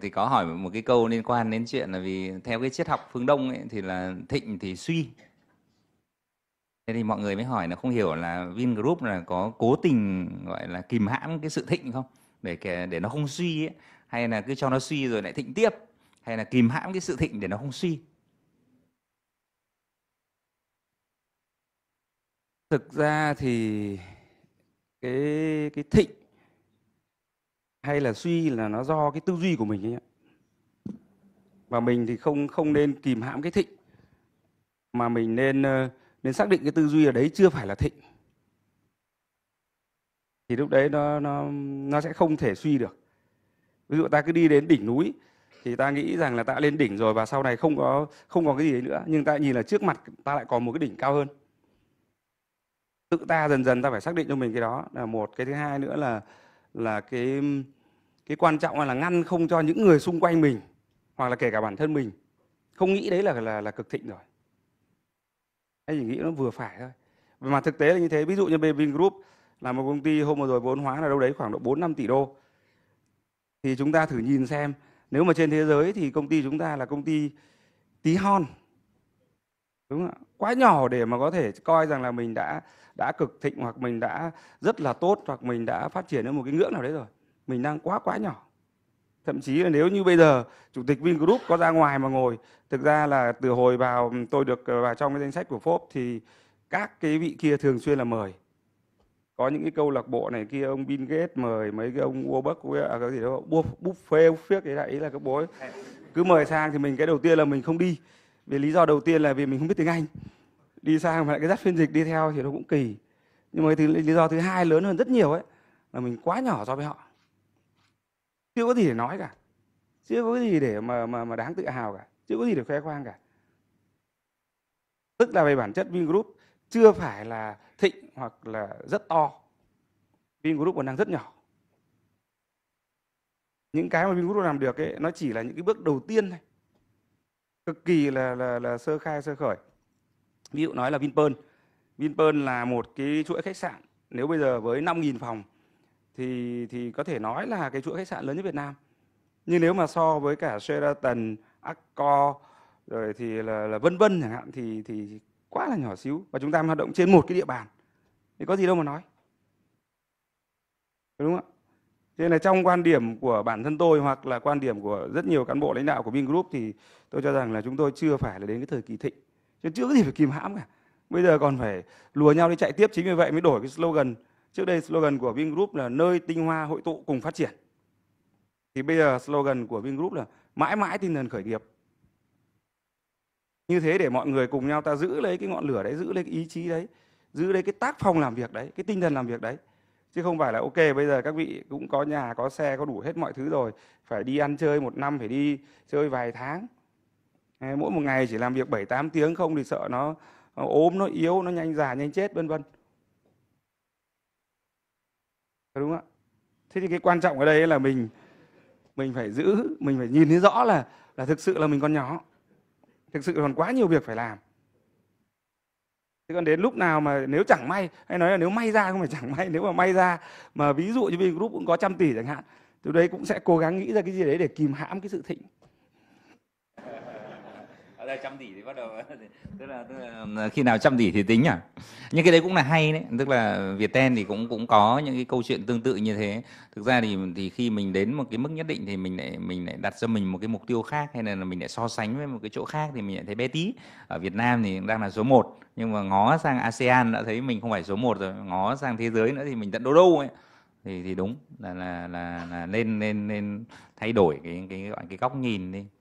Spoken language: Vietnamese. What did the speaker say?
thì có hỏi một cái câu liên quan đến chuyện là vì theo cái triết học phương Đông ấy, thì là thịnh thì suy thế thì mọi người mới hỏi là không hiểu là Vingroup là có cố tình gọi là kìm hãm cái sự thịnh không để kể, để nó không suy ấy, hay là cứ cho nó suy rồi lại thịnh tiếp hay là kìm hãm cái sự thịnh để nó không suy thực ra thì cái cái thịnh hay là suy là nó do cái tư duy của mình ấy và mình thì không không nên kìm hãm cái thịnh mà mình nên ờ, nên xác định cái tư duy ở đấy chưa phải là thịnh thì lúc đấy nó nó nó sẽ không thể suy được ví dụ ta cứ đi đến đỉnh núi thì ta nghĩ rằng là ta lên đỉnh rồi và sau này không có không có cái gì đấy nữa nhưng ta nhìn là trước mặt ta lại còn một cái đỉnh cao hơn tự ta dần dần ta phải xác định cho mình cái đó là một cái thứ hai nữa là là cái cái quan trọng là ngăn không cho những người xung quanh mình hoặc là kể cả bản thân mình không nghĩ đấy là là là cực thịnh rồi hay chỉ nghĩ nó vừa phải thôi mà thực tế là như thế ví dụ như Bevin Group là một công ty hôm vừa rồi vốn hóa là đâu đấy khoảng độ bốn năm tỷ đô thì chúng ta thử nhìn xem nếu mà trên thế giới thì công ty chúng ta là công ty tí hon đúng không ạ quá nhỏ để mà có thể coi rằng là mình đã đã cực thịnh hoặc mình đã rất là tốt hoặc mình đã phát triển đến một cái ngưỡng nào đấy rồi mình đang quá quá nhỏ thậm chí là nếu như bây giờ chủ tịch Vingroup có ra ngoài mà ngồi thực ra là từ hồi vào ừ, tôi được ờ, vào trong cái danh sách của Forbes thì các cái vị kia thường xuyên là mời có những cái câu lạc bộ này kia ông Bill Gates mời mấy cái ông Warburg à, cái gì đó buffet phiếc cái đại ý là cái bố cứ mời sang thì mình cái đầu tiên là mình không đi vì lý do đầu tiên là vì mình không biết tiếng anh đi sang mà lại cái dắt phiên dịch đi theo thì nó cũng kỳ nhưng mà cái lý do thứ hai lớn hơn rất nhiều ấy là mình quá nhỏ so với họ chưa có gì để nói cả chưa có gì để mà mà mà đáng tự hào cả chưa có gì để khoe khoang cả tức là về bản chất Vingroup chưa phải là thịnh hoặc là rất to Vingroup còn đang rất nhỏ những cái mà Vingroup làm được ấy nó chỉ là những cái bước đầu tiên thôi cực kỳ là, là, là sơ khai sơ khởi ví dụ nói là Vinpearl Vinpearl là một cái chuỗi khách sạn nếu bây giờ với 5.000 phòng thì thì có thể nói là cái chuỗi khách sạn lớn nhất Việt Nam nhưng nếu mà so với cả Sheraton, Accor rồi thì là, là vân vân chẳng hạn thì thì quá là nhỏ xíu và chúng ta hoạt động trên một cái địa bàn thì có gì đâu mà nói đúng không ạ Thế nên là trong quan điểm của bản thân tôi hoặc là quan điểm của rất nhiều cán bộ lãnh đạo của Vingroup thì tôi cho rằng là chúng tôi chưa phải là đến cái thời kỳ thịnh. Chứ chưa có gì phải kìm hãm cả. Bây giờ còn phải lùa nhau đi chạy tiếp chính vì vậy mới đổi cái slogan. Trước đây slogan của Vingroup là nơi tinh hoa hội tụ cùng phát triển. Thì bây giờ slogan của Vingroup là mãi mãi tinh thần khởi nghiệp. Như thế để mọi người cùng nhau ta giữ lấy cái ngọn lửa đấy, giữ lấy cái ý chí đấy, giữ lấy cái tác phong làm việc đấy, cái tinh thần làm việc đấy chứ không phải là ok bây giờ các vị cũng có nhà có xe có đủ hết mọi thứ rồi phải đi ăn chơi một năm phải đi chơi vài tháng mỗi một ngày chỉ làm việc 7 8 tiếng không thì sợ nó, nó ốm nó yếu nó nhanh già nhanh chết vân vân đúng không ạ thế thì cái quan trọng ở đây là mình mình phải giữ mình phải nhìn thấy rõ là là thực sự là mình còn nhỏ thực sự còn quá nhiều việc phải làm thế còn đến lúc nào mà nếu chẳng may hay nói là nếu may ra không phải chẳng may nếu mà may ra mà ví dụ như vingroup cũng có trăm tỷ chẳng hạn từ đấy cũng sẽ cố gắng nghĩ ra cái gì đấy để kìm hãm cái sự thịnh là trăm tỷ thì bắt đầu tức là, tức là khi nào trăm tỷ thì tính à nhưng cái đấy cũng là hay đấy tức là Viettel thì cũng cũng có những cái câu chuyện tương tự như thế thực ra thì thì khi mình đến một cái mức nhất định thì mình lại mình lại đặt cho mình một cái mục tiêu khác hay là mình lại so sánh với một cái chỗ khác thì mình lại thấy bé tí ở Việt Nam thì đang là số 1 nhưng mà ngó sang ASEAN đã thấy mình không phải số 1 rồi ngó sang thế giới nữa thì mình tận đâu đâu ấy thì thì đúng là là là, là nên nên nên thay đổi cái cái gọi cái góc nhìn đi